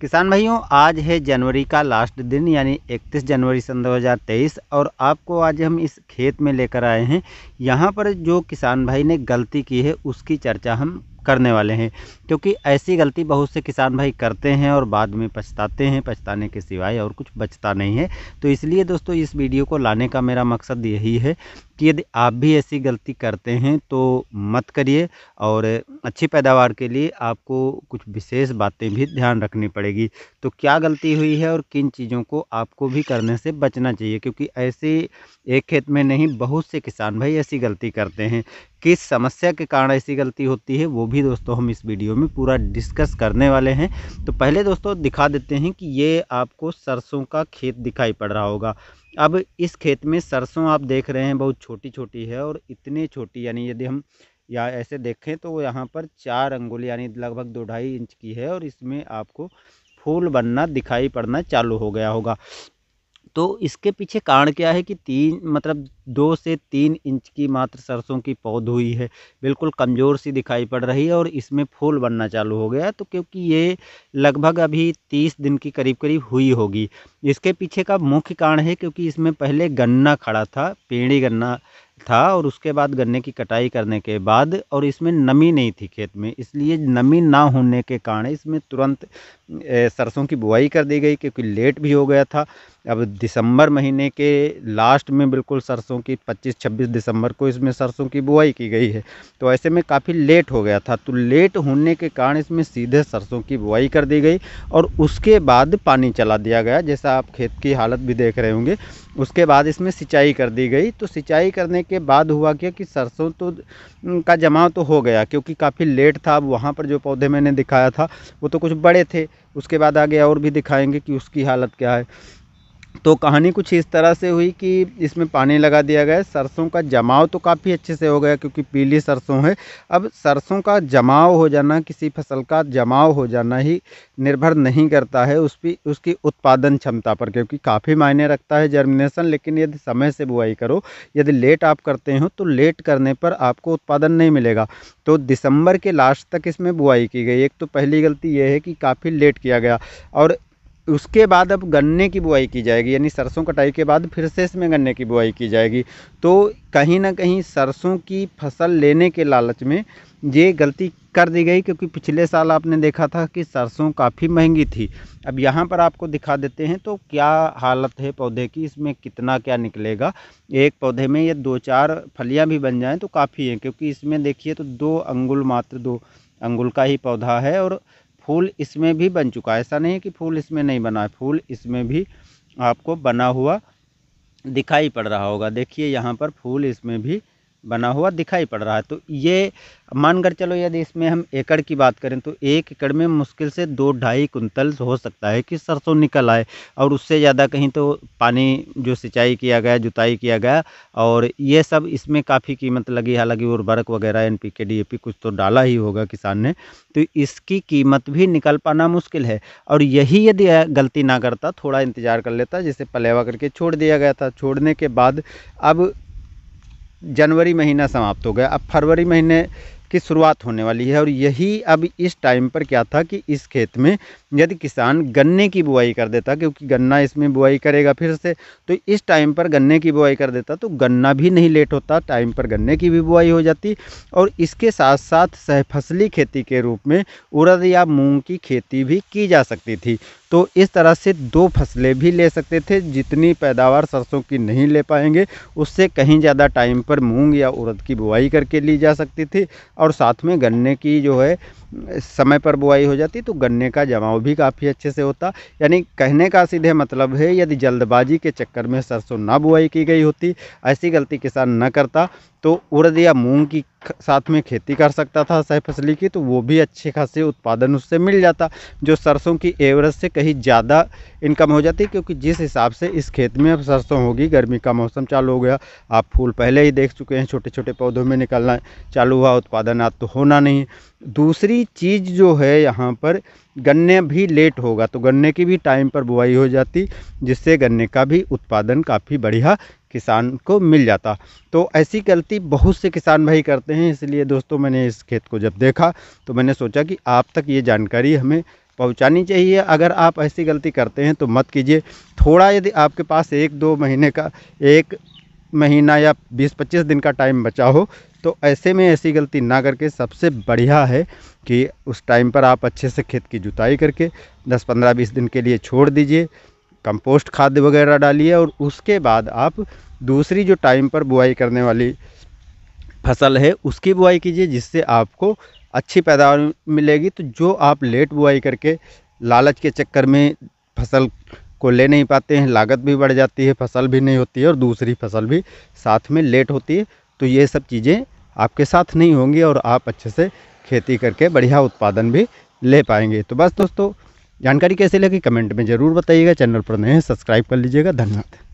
किसान भाइयों आज है जनवरी का लास्ट दिन यानी 31 जनवरी सन 2023 और आपको आज हम इस खेत में लेकर आए हैं यहाँ पर जो किसान भाई ने गलती की है उसकी चर्चा हम करने वाले हैं क्योंकि ऐसी गलती बहुत से किसान भाई करते हैं और बाद में पछताते हैं पछताने के सिवाय और कुछ बचता नहीं है तो इसलिए दोस्तों इस वीडियो को लाने का मेरा मकसद यही है कि यदि आप भी ऐसी गलती करते हैं तो मत करिए और अच्छी पैदावार के लिए आपको कुछ विशेष बातें भी ध्यान रखनी पड़ेगी तो क्या गलती हुई है और किन चीज़ों को आपको भी करने से बचना चाहिए क्योंकि ऐसे एक खेत में नहीं बहुत से किसान भाई ऐसी गलती करते हैं किस समस्या के कारण ऐसी गलती होती है वो भी दोस्तों हम इस वीडियो में पूरा डिस्कस करने वाले हैं तो पहले दोस्तों दिखा देते हैं कि ये आपको सरसों का खेत दिखाई पड़ रहा होगा अब इस खेत में सरसों आप देख रहे हैं बहुत छोटी छोटी है और इतनी छोटी यानी यदि हम या ऐसे देखें तो यहाँ पर चार अंगुल यानी लगभग दो ढाई इंच की है और इसमें आपको फूल बनना दिखाई पड़ना चालू हो गया होगा तो इसके पीछे कारण क्या है कि तीन मतलब दो से तीन इंच की मात्र सरसों की पौध हुई है बिल्कुल कमज़ोर सी दिखाई पड़ रही है और इसमें फूल बनना चालू हो गया तो क्योंकि ये लगभग अभी तीस दिन की करीब करीब हुई होगी इसके पीछे का मुख्य कारण है क्योंकि इसमें पहले गन्ना खड़ा था पेड़ी गन्ना था और उसके बाद गन्ने की कटाई करने के बाद और इसमें नमी नहीं थी खेत में इसलिए नमी ना होने के कारण इसमें तुरंत सरसों की बुआई कर दी गई क्योंकि लेट भी हो गया था अब दिसंबर महीने के लास्ट में बिल्कुल सरसों सरसों की 25-26 दिसंबर को इसमें सरसों की बुआई की गई है तो ऐसे में काफ़ी लेट हो गया था तो लेट होने के कारण इसमें सीधे सरसों की बुआई कर दी गई और उसके बाद पानी चला दिया गया जैसा आप खेत की हालत भी देख रहे होंगे उसके बाद इसमें सिंचाई कर दी गई तो सिंचाई करने के बाद हुआ क्या कि सरसों तो का जमाव तो हो गया क्योंकि काफ़ी लेट था अब वहाँ पर जो पौधे मैंने दिखाया था वो तो कुछ बड़े थे उसके बाद आगे और भी दिखाएंगे कि उसकी हालत क्या है तो कहानी कुछ इस तरह से हुई कि इसमें पानी लगा दिया गया सरसों का जमाव तो काफ़ी अच्छे से हो गया क्योंकि पीली सरसों है अब सरसों का जमाव हो जाना किसी फसल का जमाव हो जाना ही निर्भर नहीं करता है उस पर उसकी उत्पादन क्षमता पर क्योंकि काफ़ी मायने रखता है जर्मिनेशन लेकिन यदि समय से बुआई करो यदि लेट आप करते हो तो लेट करने पर आपको उत्पादन नहीं मिलेगा तो दिसंबर के लास्ट तक इसमें बुआई की गई एक तो पहली गलती यह है कि काफ़ी लेट किया गया और उसके बाद अब गन्ने की बुआई की जाएगी यानी सरसों कटाई के बाद फिर से इसमें गन्ने की बुआई की जाएगी तो कहीं ना कहीं सरसों की फसल लेने के लालच में ये गलती कर दी गई क्योंकि पिछले साल आपने देखा था कि सरसों काफ़ी महंगी थी अब यहाँ पर आपको दिखा देते हैं तो क्या हालत है पौधे की इसमें कितना क्या निकलेगा एक पौधे में ये दो चार फलियाँ भी बन जाएँ तो काफ़ी हैं क्योंकि इसमें देखिए तो दो अंगुल मात्र दो अंगुल का ही पौधा है और फूल इसमें भी बन चुका है ऐसा नहीं है कि फूल इसमें नहीं बना है फूल इसमें भी आपको बना हुआ दिखाई पड़ रहा होगा देखिए यहाँ पर फूल इसमें भी बना हुआ दिखाई पड़ रहा है तो ये मानकर चलो यदि इसमें हम एकड़ की बात करें तो एक एकड़ में मुश्किल से दो ढाई कुंतल हो सकता है कि सरसों निकल आए और उससे ज़्यादा कहीं तो पानी जो सिंचाई किया गया जुताई किया गया और ये सब इसमें काफ़ी कीमत लगी हालांकि उर्वरक वगैरह N P K D A P कुछ तो डाला ही होगा किसान ने तो इसकी कीमत भी निकल पाना मुश्किल है और यही यदि गलती ना करता थोड़ा इंतज़ार कर लेता जिसे पलेवा करके छोड़ दिया गया था छोड़ने के बाद अब जनवरी महीना समाप्त हो गया अब फरवरी महीने की शुरुआत होने वाली है और यही अब इस टाइम पर क्या था कि इस खेत में यदि किसान गन्ने की बुआई कर देता क्योंकि गन्ना इसमें बुआई करेगा फिर से तो इस टाइम पर गन्ने की बुआई कर देता तो गन्ना भी नहीं लेट होता टाइम पर गन्ने की भी बुआई हो जाती और इसके साथ साथ सहफसली खेती के रूप में उड़द या मूँग की खेती भी की जा सकती थी तो इस तरह से दो फसलें भी ले सकते थे जितनी पैदावार सरसों की नहीं ले पाएंगे उससे कहीं ज़्यादा टाइम पर मूंग या उड़द की बुआई करके ली जा सकती थी और साथ में गन्ने की जो है समय पर बुआई हो जाती तो गन्ने का जमाव भी काफ़ी अच्छे से होता यानी कहने का सीधे मतलब है यदि जल्दबाजी के चक्कर में सरसों ना बुआई की गई होती ऐसी गलती किसान न करता तो उड़द या मूँग की साथ में खेती कर सकता था सह फसली की तो वो भी अच्छे खासे उत्पादन उससे मिल जाता जो सरसों की एवरेज से कहीं ज़्यादा इनकम हो जाती क्योंकि जिस हिसाब से इस खेत में अब सरसों होगी गर्मी का मौसम चालू हो गया आप फूल पहले ही देख चुके हैं छोटे छोटे पौधों में निकलना चालू हुआ उत्पादन आज तो होना नहीं दूसरी चीज़ जो है यहाँ पर गन्ने भी लेट होगा तो गन्ने की भी टाइम पर बुआई हो जाती जिससे गन्ने का भी उत्पादन काफ़ी बढ़िया किसान को मिल जाता तो ऐसी गलती बहुत से किसान भाई करते हैं इसलिए दोस्तों मैंने इस खेत को जब देखा तो मैंने सोचा कि आप तक ये जानकारी हमें पहुंचानी चाहिए अगर आप ऐसी गलती करते हैं तो मत कीजिए थोड़ा यदि आपके पास एक दो महीने का एक महीना या 20-25 दिन का टाइम बचा हो तो ऐसे में ऐसी गलती ना करके सबसे बढ़िया है कि उस टाइम पर आप अच्छे से खेत की जुताई करके 10-15 20 दिन के लिए छोड़ दीजिए कंपोस्ट खाद वगैरह डालिए और उसके बाद आप दूसरी जो टाइम पर बुआई करने वाली फसल है उसकी बुआई कीजिए जिससे आपको अच्छी पैदावार मिलेगी तो जो आप लेट बुआई करके लालच के चक्कर में फसल को ले नहीं पाते हैं लागत भी बढ़ जाती है फसल भी नहीं होती है और दूसरी फसल भी साथ में लेट होती है तो ये सब चीज़ें आपके साथ नहीं होंगी और आप अच्छे से खेती करके बढ़िया उत्पादन भी ले पाएंगे तो बस दोस्तों जानकारी कैसे लगी कमेंट में ज़रूर बताइएगा चैनल पर नए हैं सब्सक्राइब कर लीजिएगा धन्यवाद